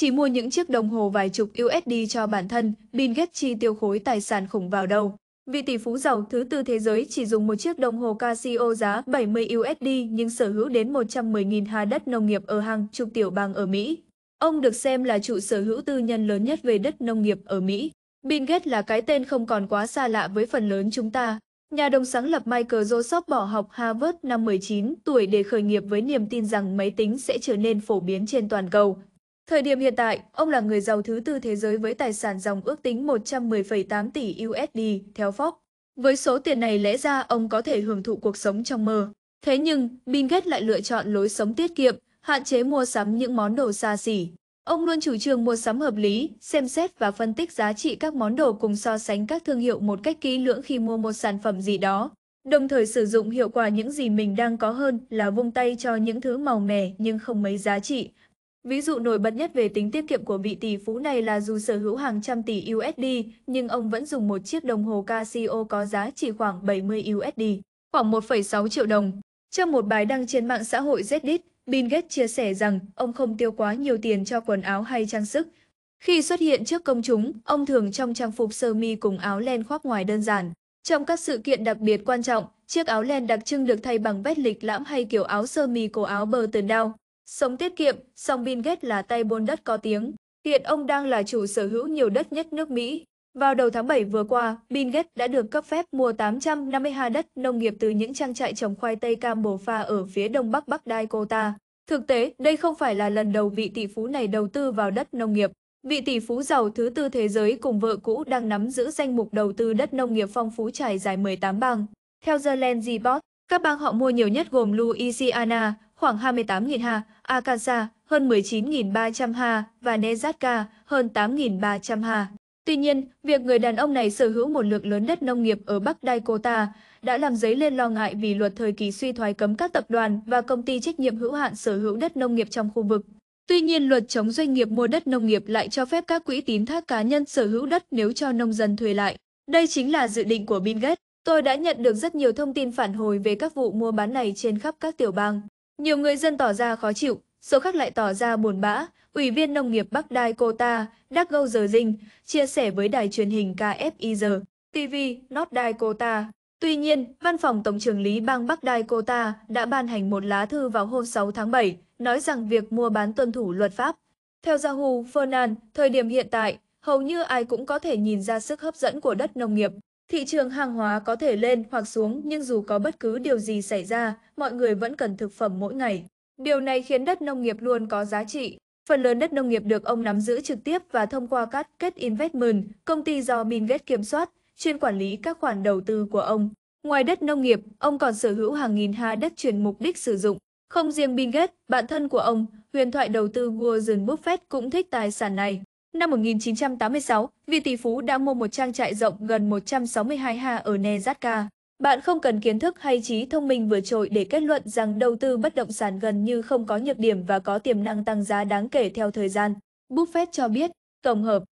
Chỉ mua những chiếc đồng hồ vài chục USD cho bản thân, Bill Gates chi tiêu khối tài sản khủng vào đầu. Vị tỷ phú giàu thứ tư thế giới chỉ dùng một chiếc đồng hồ Casio giá 70 USD nhưng sở hữu đến 110.000 ha đất nông nghiệp ở hàng chục tiểu bang ở Mỹ. Ông được xem là chủ sở hữu tư nhân lớn nhất về đất nông nghiệp ở Mỹ. Bill Gates là cái tên không còn quá xa lạ với phần lớn chúng ta. Nhà đồng sáng lập Michael Joseph bỏ học Harvard năm 19 tuổi để khởi nghiệp với niềm tin rằng máy tính sẽ trở nên phổ biến trên toàn cầu. Thời điểm hiện tại, ông là người giàu thứ tư thế giới với tài sản dòng ước tính 110,8 tỷ USD, theo Fox. Với số tiền này lẽ ra ông có thể hưởng thụ cuộc sống trong mơ. Thế nhưng, Bill Gates lại lựa chọn lối sống tiết kiệm, hạn chế mua sắm những món đồ xa xỉ. Ông luôn chủ trương mua sắm hợp lý, xem xét và phân tích giá trị các món đồ cùng so sánh các thương hiệu một cách kỹ lưỡng khi mua một sản phẩm gì đó, đồng thời sử dụng hiệu quả những gì mình đang có hơn là vung tay cho những thứ màu mè nhưng không mấy giá trị, Ví dụ nổi bật nhất về tính tiết kiệm của vị tỷ phú này là dù sở hữu hàng trăm tỷ USD, nhưng ông vẫn dùng một chiếc đồng hồ Casio có giá chỉ khoảng 70 USD, khoảng 1,6 triệu đồng. Trong một bài đăng trên mạng xã hội Reddit, Bill Gates chia sẻ rằng ông không tiêu quá nhiều tiền cho quần áo hay trang sức. Khi xuất hiện trước công chúng, ông thường trong trang phục sơ mi cùng áo len khoác ngoài đơn giản. Trong các sự kiện đặc biệt quan trọng, chiếc áo len đặc trưng được thay bằng vest lịch lãm hay kiểu áo sơ mi cổ áo bờ tần đao. Sống tiết kiệm, song Bill Gates là tay buôn đất có tiếng. Hiện ông đang là chủ sở hữu nhiều đất nhất nước Mỹ. Vào đầu tháng 7 vừa qua, Bill Gates đã được cấp phép mua 850 ha đất nông nghiệp từ những trang trại trồng khoai tây Cambofa ở phía đông bắc Bắc Dakota. Thực tế, đây không phải là lần đầu vị tỷ phú này đầu tư vào đất nông nghiệp. Vị tỷ phú giàu thứ tư thế giới cùng vợ cũ đang nắm giữ danh mục đầu tư đất nông nghiệp phong phú trải dài 18 bang. Theo The Land Report, các bang họ mua nhiều nhất gồm Louisiana, khoảng 28.000 ha, Akasa hơn 19.300 ha và Nezatka hơn 8.300 ha. Tuy nhiên, việc người đàn ông này sở hữu một lượng lớn đất nông nghiệp ở Bắc Dakota đã làm dấy lên lo ngại vì luật thời kỳ suy thoái cấm các tập đoàn và công ty trách nhiệm hữu hạn sở hữu đất nông nghiệp trong khu vực. Tuy nhiên, luật chống doanh nghiệp mua đất nông nghiệp lại cho phép các quỹ tín thác cá nhân sở hữu đất nếu cho nông dân thuê lại. Đây chính là dự định của Bill Gates. Tôi đã nhận được rất nhiều thông tin phản hồi về các vụ mua bán này trên khắp các tiểu bang. Nhiều người dân tỏ ra khó chịu, số khác lại tỏ ra buồn bã. Ủy viên nông nghiệp Bắc Đai Kota, Đắc Giờ Dinh, chia sẻ với đài truyền hình KFIZ, TV, North Dakota. Tuy nhiên, Văn phòng Tổng trưởng lý bang Bắc Dakota đã ban hành một lá thư vào hôm 6 tháng 7, nói rằng việc mua bán tuân thủ luật pháp. Theo Yahoo, Fernan, thời điểm hiện tại, hầu như ai cũng có thể nhìn ra sức hấp dẫn của đất nông nghiệp. Thị trường hàng hóa có thể lên hoặc xuống nhưng dù có bất cứ điều gì xảy ra, mọi người vẫn cần thực phẩm mỗi ngày. Điều này khiến đất nông nghiệp luôn có giá trị. Phần lớn đất nông nghiệp được ông nắm giữ trực tiếp và thông qua các kết investment, công ty do Bill kiểm soát, chuyên quản lý các khoản đầu tư của ông. Ngoài đất nông nghiệp, ông còn sở hữu hàng nghìn ha đất chuyển mục đích sử dụng. Không riêng Bill Gates, bạn thân của ông, huyền thoại đầu tư Warren Buffett cũng thích tài sản này. Năm 1986, vị tỷ phú đã mua một trang trại rộng gần 162 ha ở Nezatka. Bạn không cần kiến thức hay trí thông minh vượt trội để kết luận rằng đầu tư bất động sản gần như không có nhược điểm và có tiềm năng tăng giá đáng kể theo thời gian. Buffett cho biết, tổng hợp,